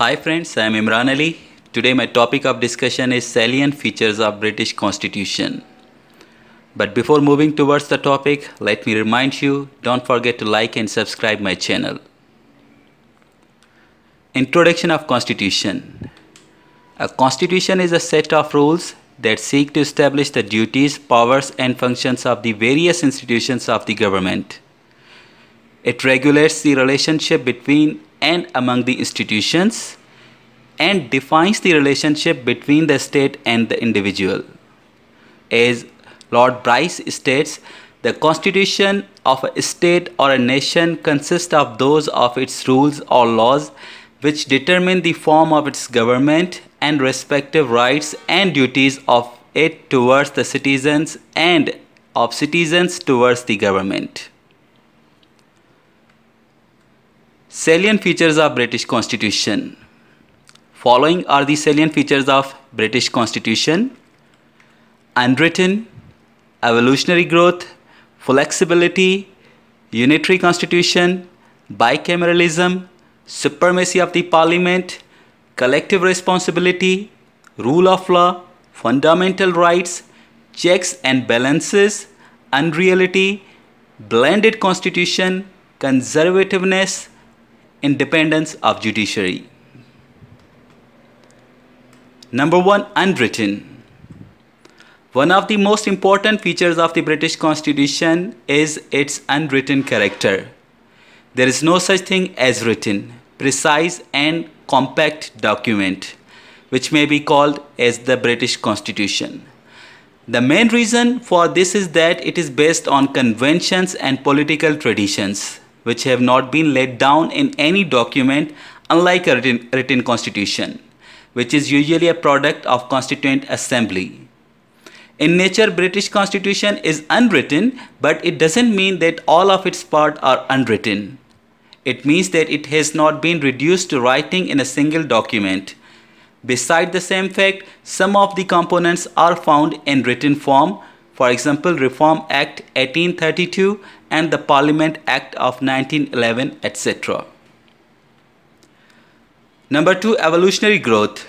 Hi friends, I am Imran Ali. Today my topic of discussion is salient features of British Constitution. But before moving towards the topic, let me remind you, don't forget to like and subscribe my channel. Introduction of Constitution A constitution is a set of rules that seek to establish the duties, powers and functions of the various institutions of the government. It regulates the relationship between and among the institutions and defines the relationship between the state and the individual. As Lord Bryce states, the constitution of a state or a nation consists of those of its rules or laws which determine the form of its government and respective rights and duties of it towards the citizens and of citizens towards the government. Salient features of British Constitution. Following are the salient features of British Constitution. Unwritten, evolutionary growth, flexibility, unitary constitution, bicameralism, supremacy of the parliament, collective responsibility, rule of law, fundamental rights, checks and balances, unreality, blended constitution, conservativeness, independence of judiciary. Number one, unwritten. One of the most important features of the British Constitution is its unwritten character. There is no such thing as written, precise and compact document, which may be called as the British Constitution. The main reason for this is that it is based on conventions and political traditions which have not been laid down in any document unlike a written, written constitution, which is usually a product of constituent assembly. In nature, British constitution is unwritten, but it doesn't mean that all of its parts are unwritten. It means that it has not been reduced to writing in a single document. Beside the same fact, some of the components are found in written form, for example, Reform Act 1832 and the Parliament Act of 1911, etc. Number 2. Evolutionary growth.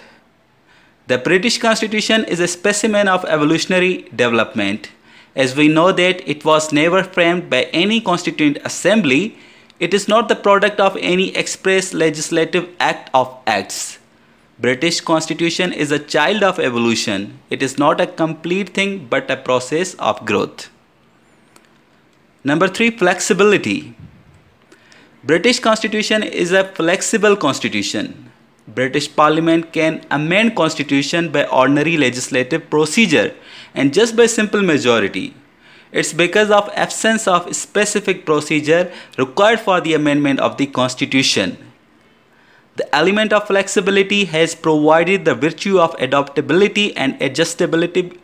The British Constitution is a specimen of evolutionary development. As we know that it was never framed by any constituent assembly, it is not the product of any express legislative act of acts. British Constitution is a child of evolution. It is not a complete thing but a process of growth. Number three, flexibility. British constitution is a flexible constitution. British Parliament can amend constitution by ordinary legislative procedure and just by simple majority. It's because of absence of specific procedure required for the amendment of the constitution. The element of flexibility has provided the virtue of adaptability and adjustability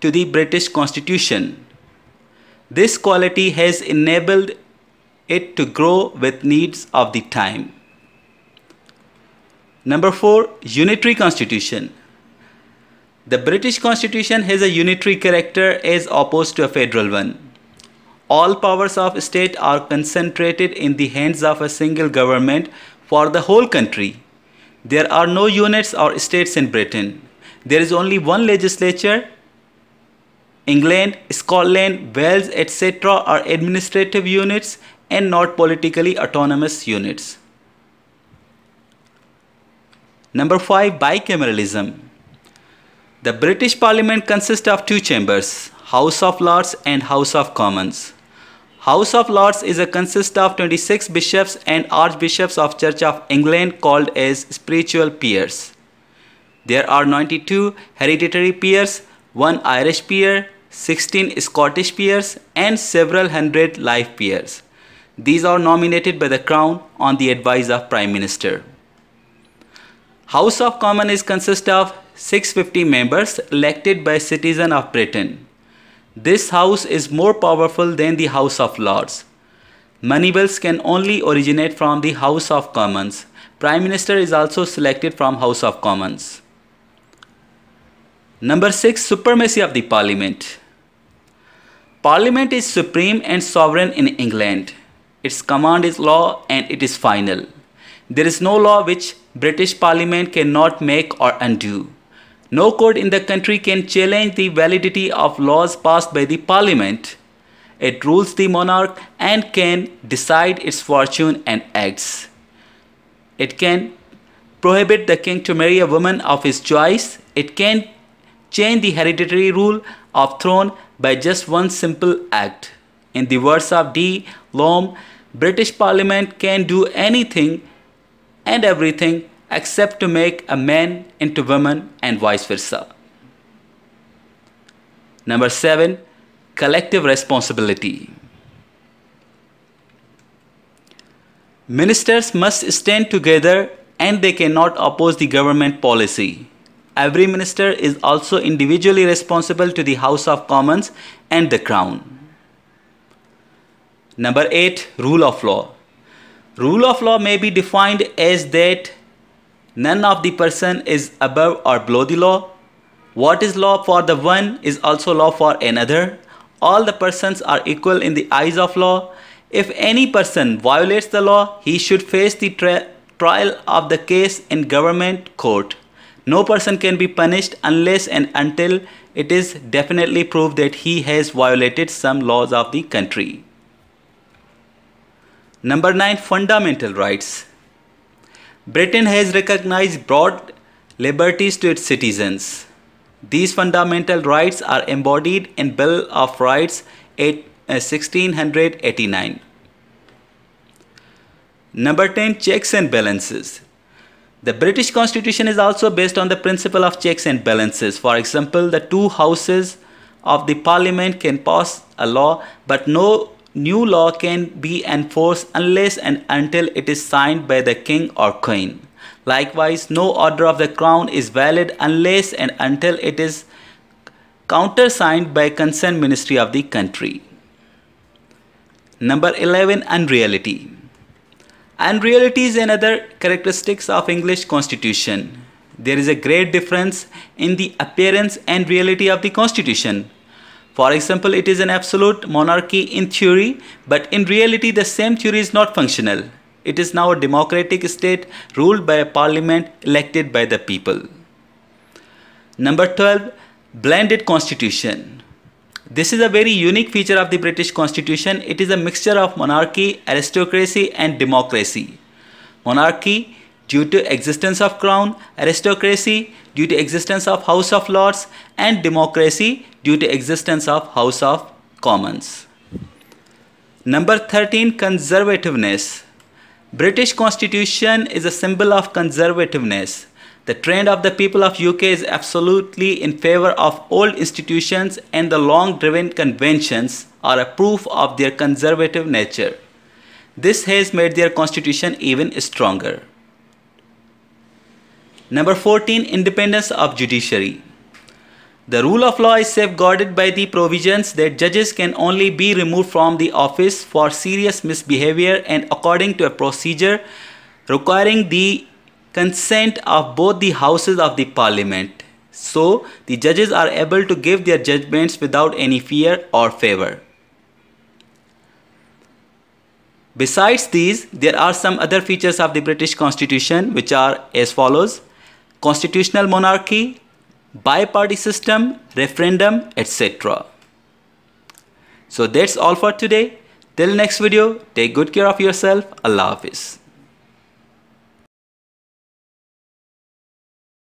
to the British constitution. This quality has enabled it to grow with needs of the time. Number 4. Unitary Constitution The British Constitution has a unitary character as opposed to a federal one. All powers of state are concentrated in the hands of a single government for the whole country. There are no units or states in Britain. There is only one legislature England, Scotland, Wales, etc. are administrative units and not politically autonomous units. Number 5. Bicameralism The British Parliament consists of two chambers, House of Lords and House of Commons. House of Lords is a consist of 26 bishops and archbishops of Church of England called as spiritual peers. There are 92 hereditary peers, one Irish peer, 16 Scottish peers and several hundred life peers. These are nominated by the Crown on the advice of Prime Minister. House of Commons consists of 650 members elected by citizen of Britain. This house is more powerful than the House of Lords. Money bills can only originate from the House of Commons. Prime Minister is also selected from House of Commons. Number 6 Supremacy of the Parliament Parliament is supreme and sovereign in England. Its command is law and it is final. There is no law which British Parliament cannot make or undo. No court in the country can challenge the validity of laws passed by the Parliament. It rules the monarch and can decide its fortune and acts. It can prohibit the king to marry a woman of his choice. It can change the hereditary rule of throne by just one simple act. In the words of D. Lom, British Parliament can do anything and everything except to make a man into woman and vice versa. Number 7. Collective responsibility. Ministers must stand together and they cannot oppose the government policy every minister is also individually responsible to the House of Commons and the Crown. Number 8. Rule of law. Rule of law may be defined as that none of the person is above or below the law. What is law for the one is also law for another. All the persons are equal in the eyes of law. If any person violates the law, he should face the trial of the case in government court. No person can be punished unless and until it is definitely proved that he has violated some laws of the country. Number 9 Fundamental Rights Britain has recognized broad liberties to its citizens. These fundamental rights are embodied in Bill of Rights 1689. Uh, Number 10 Checks and Balances the British constitution is also based on the principle of checks and balances. For example, the two houses of the parliament can pass a law, but no new law can be enforced unless and until it is signed by the king or queen. Likewise, no order of the crown is valid unless and until it is countersigned by concerned ministry of the country. Number 11 unreality. And realities and other characteristics of English constitution. There is a great difference in the appearance and reality of the constitution. For example, it is an absolute monarchy in theory, but in reality the same theory is not functional. It is now a democratic state ruled by a parliament elected by the people. Number 12, blended constitution. This is a very unique feature of the British constitution. It is a mixture of monarchy, aristocracy and democracy. Monarchy due to existence of crown, aristocracy due to existence of House of Lords and democracy due to existence of House of Commons. Number 13 conservativeness. British constitution is a symbol of conservativeness. The trend of the people of UK is absolutely in favor of old institutions and the long driven conventions are a proof of their conservative nature. This has made their constitution even stronger. Number 14 Independence of Judiciary the rule of law is safeguarded by the provisions that judges can only be removed from the office for serious misbehavior and according to a procedure requiring the consent of both the houses of the parliament. So the judges are able to give their judgments without any fear or favor. Besides these, there are some other features of the British Constitution which are as follows constitutional monarchy, bi-party system, referendum, etc. So that's all for today. Till next video, take good care of yourself. Allah Hafiz.